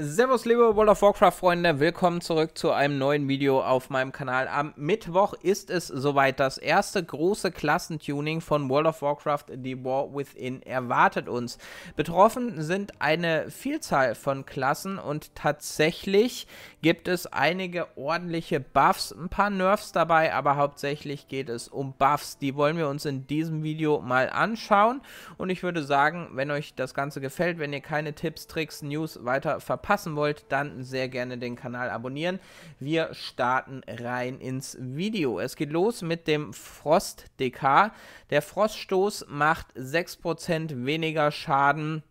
Servus, liebe World of Warcraft-Freunde, willkommen zurück zu einem neuen Video auf meinem Kanal. Am Mittwoch ist es soweit. Das erste große Klassentuning von World of Warcraft The War Within erwartet uns. Betroffen sind eine Vielzahl von Klassen und tatsächlich gibt es einige ordentliche Buffs, ein paar Nerfs dabei, aber hauptsächlich geht es um Buffs. Die wollen wir uns in diesem Video mal anschauen und ich würde sagen, wenn euch das Ganze gefällt, wenn ihr keine Tipps, Tricks, News weiter verpasst, verpassen wollt, dann sehr gerne den Kanal abonnieren. Wir starten rein ins Video. Es geht los mit dem Frost DK. Der Froststoß macht 6% weniger Schaden.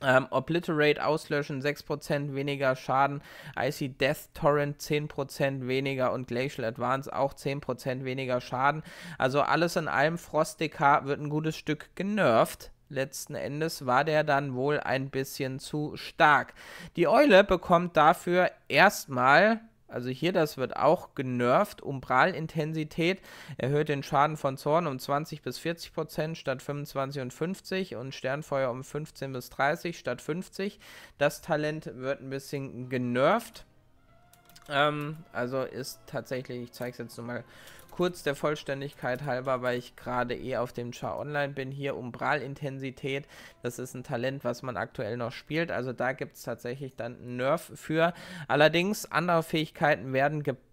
Ähm, Obliterate auslöschen 6% weniger Schaden, Icy Death Torrent 10% weniger und Glacial Advance auch 10% weniger Schaden. Also alles in allem, Frost DK wird ein gutes Stück genervt letzten Endes war der dann wohl ein bisschen zu stark. Die Eule bekommt dafür erstmal also hier, das wird auch genervt. Umbralintensität erhöht den Schaden von Zorn um 20 bis 40 Prozent statt 25 und 50 und Sternfeuer um 15 bis 30 statt 50. Das Talent wird ein bisschen genervt. Ähm, also ist tatsächlich, ich zeige es jetzt nochmal kurz der Vollständigkeit halber, weil ich gerade eh auf dem Char online bin, hier Umbralintensität, das ist ein Talent, was man aktuell noch spielt, also da gibt es tatsächlich dann einen Nerf für. Allerdings, andere Fähigkeiten werden gebufft,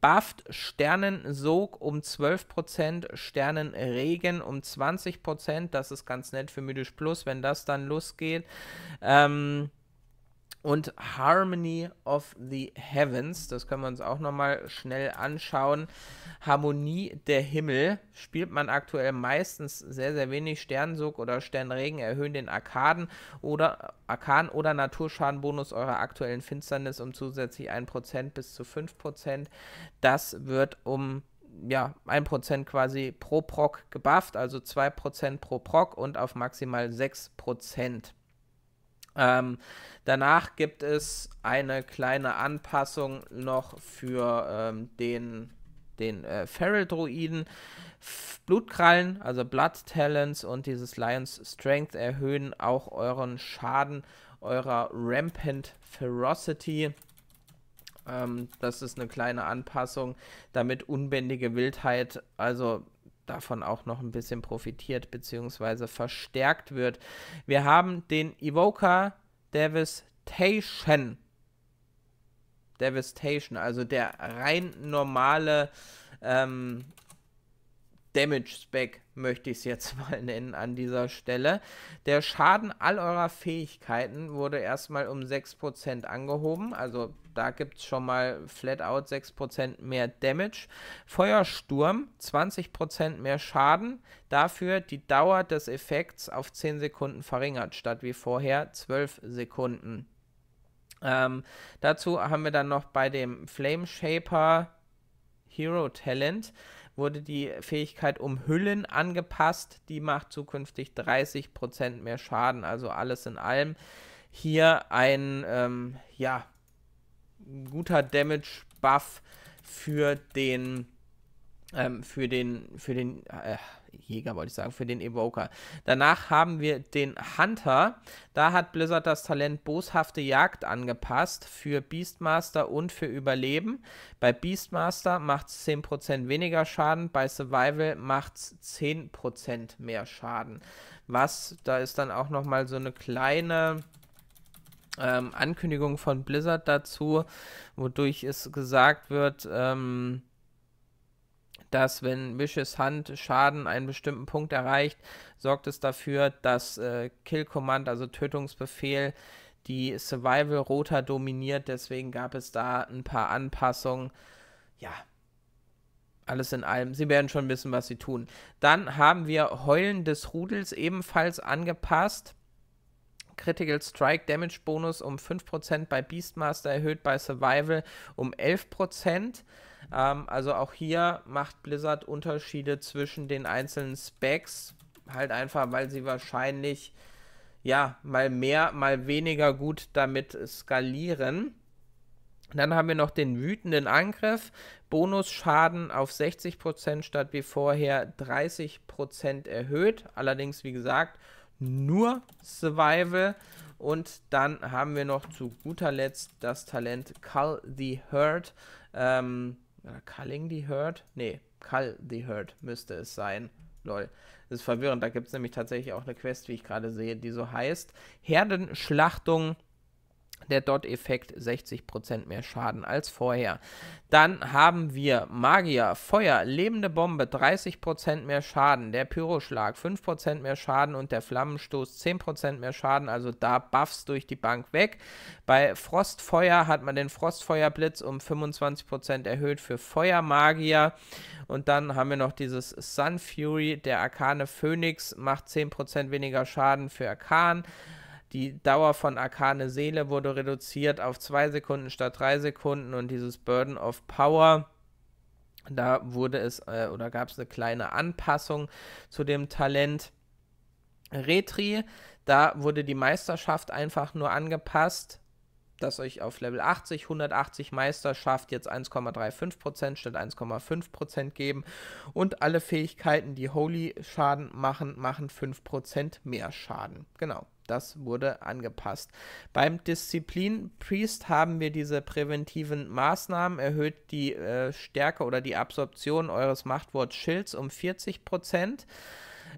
Sternensog um 12%, Sternenregen um 20%, das ist ganz nett für Mythisch Plus, wenn das dann losgeht. Ähm, und Harmony of the Heavens. Das können wir uns auch nochmal schnell anschauen. Harmonie der Himmel spielt man aktuell meistens sehr, sehr wenig. Sternsog oder Sternregen erhöhen den Arkaden oder Arkan oder Naturschadenbonus eurer aktuellen Finsternis um zusätzlich 1% bis zu 5%. Das wird um ja, 1% quasi pro Proc gebufft, also 2% pro Proc und auf maximal 6%. Ähm, danach gibt es eine kleine Anpassung noch für ähm, den, den äh, Feral-Druiden. Blutkrallen, also Blood Talents und dieses Lions Strength erhöhen auch euren Schaden eurer Rampant Ferocity. Ähm, das ist eine kleine Anpassung, damit unbändige Wildheit, also davon auch noch ein bisschen profitiert bzw. verstärkt wird. Wir haben den Evoker Devastation. Devastation, also der rein normale ähm, Damage-Spec, möchte ich es jetzt mal nennen an dieser Stelle. Der Schaden all eurer Fähigkeiten wurde erstmal um 6% angehoben, also da gibt es schon mal flat out 6% mehr Damage. Feuersturm 20% mehr Schaden. Dafür die Dauer des Effekts auf 10 Sekunden verringert, statt wie vorher 12 Sekunden. Ähm, dazu haben wir dann noch bei dem Flame Shaper Hero Talent wurde die Fähigkeit Umhüllen angepasst. Die macht zukünftig 30% mehr Schaden. Also alles in allem hier ein, ähm, ja, guter Damage-Buff für den ähm, für den, für den äh, Jäger wollte ich sagen, für den Evoker. Danach haben wir den Hunter. Da hat Blizzard das Talent boshafte Jagd angepasst für Beastmaster und für Überleben. Bei Beastmaster macht es 10% weniger Schaden, bei Survival macht es 10% mehr Schaden. Was, da ist dann auch nochmal so eine kleine ähm, Ankündigung von Blizzard dazu, wodurch es gesagt wird, ähm, dass wenn Vicious Hand Schaden einen bestimmten Punkt erreicht, sorgt es dafür, dass äh, Kill Command, also Tötungsbefehl, die Survival Rota dominiert. Deswegen gab es da ein paar Anpassungen. Ja, alles in allem. Sie werden schon wissen, was sie tun. Dann haben wir Heulen des Rudels ebenfalls angepasst. Critical Strike Damage Bonus um 5% bei Beastmaster erhöht, bei Survival um 11%. Ähm, also auch hier macht Blizzard Unterschiede zwischen den einzelnen Specs, halt einfach, weil sie wahrscheinlich ja mal mehr, mal weniger gut damit skalieren. Dann haben wir noch den wütenden Angriff. Bonusschaden auf 60% statt wie vorher 30% erhöht. Allerdings, wie gesagt, nur Survival. Und dann haben wir noch zu guter Letzt das Talent Cull the Herd. Ähm, Culling the Herd? Nee, Cull the Herd müsste es sein. Lol. Das ist verwirrend. Da gibt es nämlich tatsächlich auch eine Quest, wie ich gerade sehe, die so heißt. Herdenschlachtung der Dot-Effekt 60% mehr Schaden als vorher. Dann haben wir Magier, Feuer, lebende Bombe 30% mehr Schaden, der Pyroschlag 5% mehr Schaden und der Flammenstoß 10% mehr Schaden, also da Buffs durch die Bank weg. Bei Frostfeuer hat man den Frostfeuerblitz um 25% erhöht für Feuermagier und dann haben wir noch dieses Sun Fury, der Arkane Phoenix macht 10% weniger Schaden für Arkan. Die Dauer von Arkane Seele wurde reduziert auf 2 Sekunden statt 3 Sekunden und dieses Burden of Power, da wurde es äh, oder gab es eine kleine Anpassung zu dem Talent. Retri, da wurde die Meisterschaft einfach nur angepasst, dass euch auf Level 80, 180 Meisterschaft jetzt 1,35% statt 1,5% geben und alle Fähigkeiten, die Holy Schaden machen, machen 5% mehr Schaden. Genau. Das wurde angepasst. Beim Disziplinpriest haben wir diese präventiven Maßnahmen erhöht die äh, Stärke oder die Absorption eures Machtworts Schilds um 40%.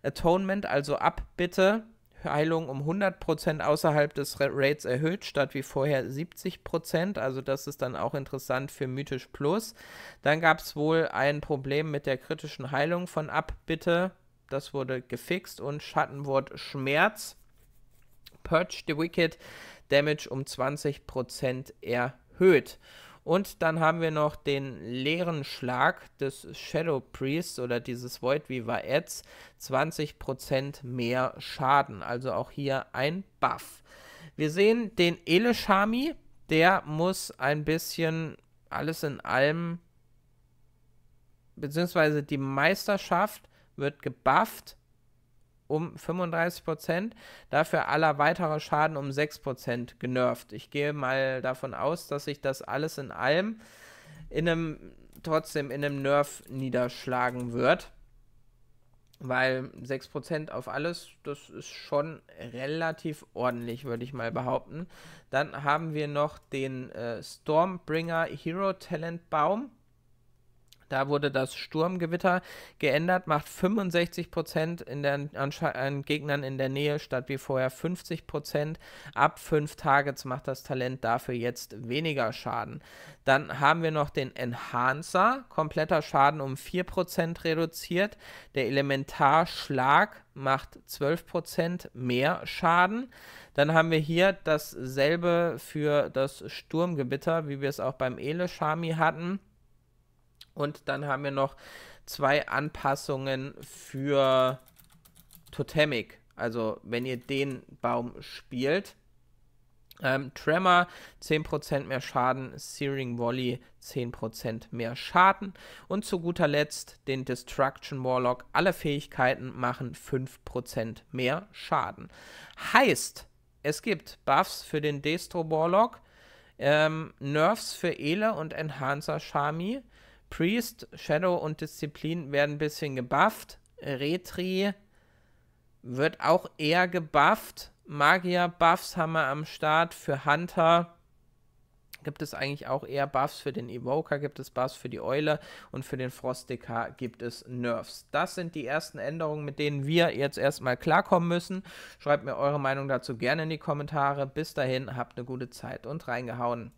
Atonement, also Abbitte, Heilung um 100% außerhalb des Rates erhöht, statt wie vorher 70%. Also das ist dann auch interessant für Mythisch Plus. Dann gab es wohl ein Problem mit der kritischen Heilung von Abbitte. Das wurde gefixt und Schattenwort Schmerz Purge the Wicked Damage um 20% erhöht. Und dann haben wir noch den leeren Schlag des Shadow Priests oder dieses Void Weaver Ads. 20% mehr Schaden. Also auch hier ein Buff. Wir sehen den Elishami. Der muss ein bisschen alles in allem, beziehungsweise die Meisterschaft wird gebufft um 35%, dafür aller weiterer Schaden um 6% genervt. Ich gehe mal davon aus, dass sich das alles in allem in einem, trotzdem in einem Nerf niederschlagen wird. Weil 6% auf alles, das ist schon relativ ordentlich, würde ich mal behaupten. Dann haben wir noch den äh, Stormbringer Hero Talent Baum. Da wurde das Sturmgewitter geändert, macht 65 Prozent an, an, Gegnern in der Nähe statt wie vorher 50 Prozent. Ab fünf Targets macht das Talent dafür jetzt weniger Schaden. Dann haben wir noch den Enhancer, kompletter Schaden um 4 Prozent reduziert. Der Elementarschlag macht 12% mehr Schaden. Dann haben wir hier dasselbe für das Sturmgewitter, wie wir es auch beim Eleshami hatten. Und dann haben wir noch zwei Anpassungen für Totemic. Also wenn ihr den Baum spielt. Ähm, Tremor 10% mehr Schaden, Searing Volley 10% mehr Schaden und zu guter Letzt den Destruction Warlock. Alle Fähigkeiten machen 5% mehr Schaden. Heißt, es gibt Buffs für den Destro Warlock, ähm, Nerfs für Ele und Enhancer Shami, Priest, Shadow und Disziplin werden ein bisschen gebufft. Retri wird auch eher gebufft. Magier-Buffs haben wir am Start. Für Hunter gibt es eigentlich auch eher Buffs. Für den Evoker gibt es Buffs für die Eule und für den Frostica gibt es Nerfs. Das sind die ersten Änderungen, mit denen wir jetzt erstmal klarkommen müssen. Schreibt mir eure Meinung dazu gerne in die Kommentare. Bis dahin, habt eine gute Zeit und reingehauen.